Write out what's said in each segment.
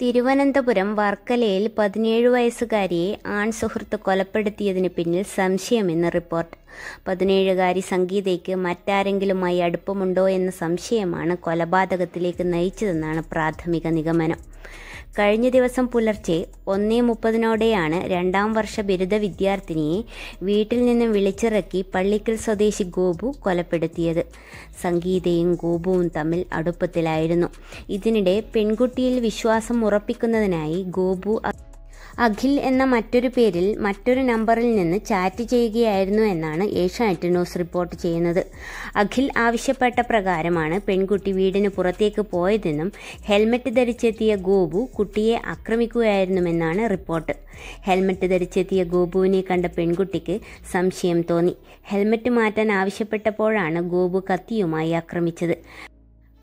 തിരുവനന്തപുരം വർക്കലയിൽ പതിനേഴ് വയസ്സുകാരിയെ ആൺ സുഹൃത്ത് കൊലപ്പെടുത്തിയതിന് പിന്നിൽ സംശയമെന്ന് റിപ്പോർട്ട് പതിനേഴുകാരി സംഗീതയ്ക്ക് മറ്റാരെങ്കിലുമായി അടുപ്പമുണ്ടോ എന്ന സംശയമാണ് കൊലപാതകത്തിലേക്ക് നയിച്ചതെന്നാണ് പ്രാഥമിക നിഗമനം കഴിഞ്ഞ ദിവസം പുലർച്ചെ ഒന്നേ മുപ്പതിനോടെയാണ് രണ്ടാം വർഷ ബിരുദ വിദ്യാർത്ഥിനിയെ വീട്ടിൽ നിന്നും വിളിച്ചിറക്കി പള്ളിക്കൽ സ്വദേശി ഗോപു കൊലപ്പെടുത്തിയത് സംഗീതയും ഗോപുവും തമ്മിൽ അടുപ്പത്തിലായിരുന്നു ഇതിനിടെ പെൺകുട്ടിയിൽ വിശ്വാസം ഉറപ്പിക്കുന്നതിനായി ഗോപു അഖിൽ എന്ന മറ്റൊരു പേരിൽ മറ്റൊരു നമ്പറിൽ നിന്ന് ചാറ്റ് ചെയ്യുകയായിരുന്നു എന്നാണ് ഏഷ്യാനെറ്റ് ന്യൂസ് റിപ്പോർട്ട് ചെയ്യുന്നത് അഖിൽ ആവശ്യപ്പെട്ട പ്രകാരമാണ് പെൺകുട്ടി വീടിന് പുറത്തേക്ക് പോയതെന്നും ഹെൽമറ്റ് ധരിച്ചെത്തിയ ഗോപു കുട്ടിയെ ആക്രമിക്കുകയായിരുന്നുവെന്നാണ് റിപ്പോർട്ട് ഹെൽമറ്റ് ധരിച്ചെത്തിയ ഗോപുവിനെ കണ്ട പെൺകുട്ടിക്ക് സംശയം തോന്നി ഹെൽമറ്റ് മാറ്റാൻ ആവശ്യപ്പെട്ടപ്പോഴാണ് ഗോപു കത്തിയുമായി ആക്രമിച്ചത്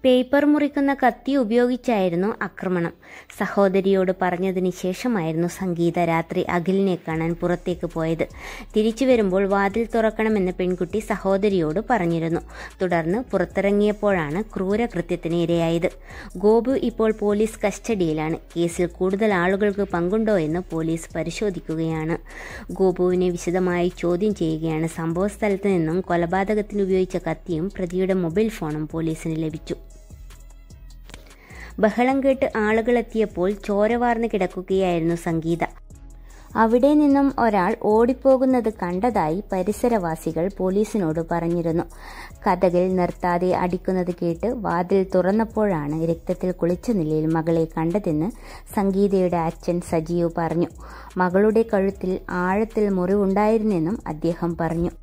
പേപ്പർ മുറിക്കുന്ന കത്തി ഉപയോഗിച്ചായിരുന്നു ആക്രമണം സഹോദരിയോട് പറഞ്ഞതിന് ശേഷമായിരുന്നു സംഗീത രാത്രി അഖിലിനെ കാണാൻ പുറത്തേക്ക് പോയത് തിരിച്ചു വരുമ്പോൾ വാതിൽ തുറക്കണമെന്ന് പെൺകുട്ടി സഹോദരിയോട് പറഞ്ഞിരുന്നു തുടർന്ന് പുറത്തിറങ്ങിയപ്പോഴാണ് ക്രൂരകൃത്യത്തിന് ഇരയായത് ഗോപു ഇപ്പോൾ പോലീസ് കസ്റ്റഡിയിലാണ് കേസിൽ കൂടുതൽ ആളുകൾക്ക് പങ്കുണ്ടോ എന്ന് പോലീസ് പരിശോധിക്കുകയാണ് ഗോപുവിനെ വിശദമായി ചോദ്യം ചെയ്യുകയാണ് സ്ഥലത്ത് നിന്നും കൊലപാതകത്തിന് ഉപയോഗിച്ച കത്തിയും പ്രതിയുടെ മൊബൈൽ ഫോണും പോലീസിന് ലഭിച്ചു ബഹളം കേട്ട് ആളുകളെത്തിയപ്പോൾ ചോരവാർന്ന് കിടക്കുകയായിരുന്നു സംഗീത അവിടെ നിന്നും ഒരാൾ ഓടിപ്പോകുന്നത് കണ്ടതായി പരിസരവാസികൾ പോലീസിനോട് പറഞ്ഞിരുന്നു കഥകൾ നിർത്താതെ അടിക്കുന്നത് കേട്ട് വാതിൽ തുറന്നപ്പോഴാണ് രക്തത്തിൽ കുളിച്ച നിലയിൽ മകളെ കണ്ടതെന്ന് സംഗീതയുടെ അച്ഛൻ സജീവ് പറഞ്ഞു മകളുടെ കഴുത്തിൽ ആഴത്തിൽ മുറിവുണ്ടായിരുന്നെന്നും അദ്ദേഹം പറഞ്ഞു